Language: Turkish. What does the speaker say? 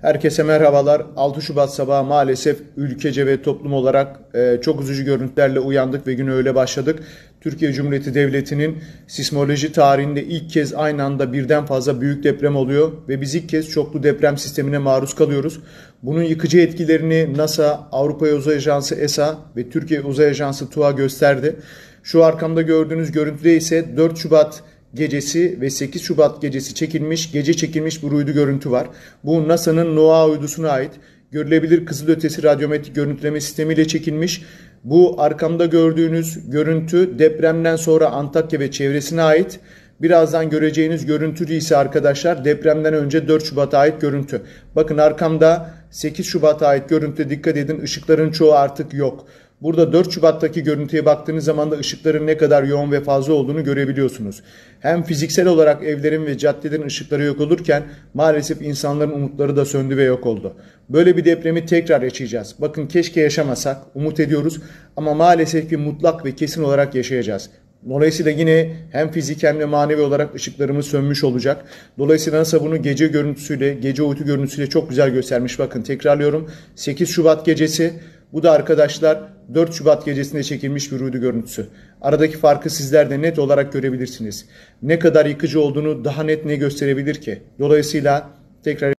Herkese merhabalar. 6 Şubat sabahı maalesef ülkece ve toplum olarak e, çok üzücü görüntülerle uyandık ve güne öyle başladık. Türkiye Cumhuriyeti Devleti'nin sismoloji tarihinde ilk kez aynı anda birden fazla büyük deprem oluyor ve biz ilk kez çoklu deprem sistemine maruz kalıyoruz. Bunun yıkıcı etkilerini NASA, Avrupa Uzay Ajansı ESA ve Türkiye Uzay Ajansı TUA gösterdi. Şu arkamda gördüğünüz görüntüde ise 4 Şubat gecesi ve 8 Şubat gecesi çekilmiş, gece çekilmiş bir uydu görüntü var. Bu NASA'nın NOAA uydusuna ait görülebilir kızılötesi radyometrik görüntüleme sistemiyle çekilmiş. Bu arkamda gördüğünüz görüntü depremden sonra Antakya ve çevresine ait. Birazdan göreceğiniz görüntü ise arkadaşlar depremden önce 4 Şubat'a ait görüntü. Bakın arkamda 8 Şubat'a ait görüntü dikkat edin ışıkların çoğu artık yok. Burada 4 Şubat'taki görüntüye baktığınız zaman da ışıkların ne kadar yoğun ve fazla olduğunu görebiliyorsunuz. Hem fiziksel olarak evlerin ve caddelerin ışıkları yok olurken maalesef insanların umutları da söndü ve yok oldu. Böyle bir depremi tekrar yaşayacağız. Bakın keşke yaşamasak, umut ediyoruz ama maalesef ki mutlak ve kesin olarak yaşayacağız. Dolayısıyla yine hem fizik hem de manevi olarak ışıklarımız sönmüş olacak. Dolayısıyla NASA bunu gece görüntüsüyle, gece uydu görüntüsüyle çok güzel göstermiş. Bakın tekrarlıyorum. 8 Şubat gecesi. Bu da arkadaşlar 4 Şubat gecesinde çekilmiş bir uydu görüntüsü. Aradaki farkı sizler de net olarak görebilirsiniz. Ne kadar yıkıcı olduğunu daha net ne gösterebilir ki? Dolayısıyla tekrar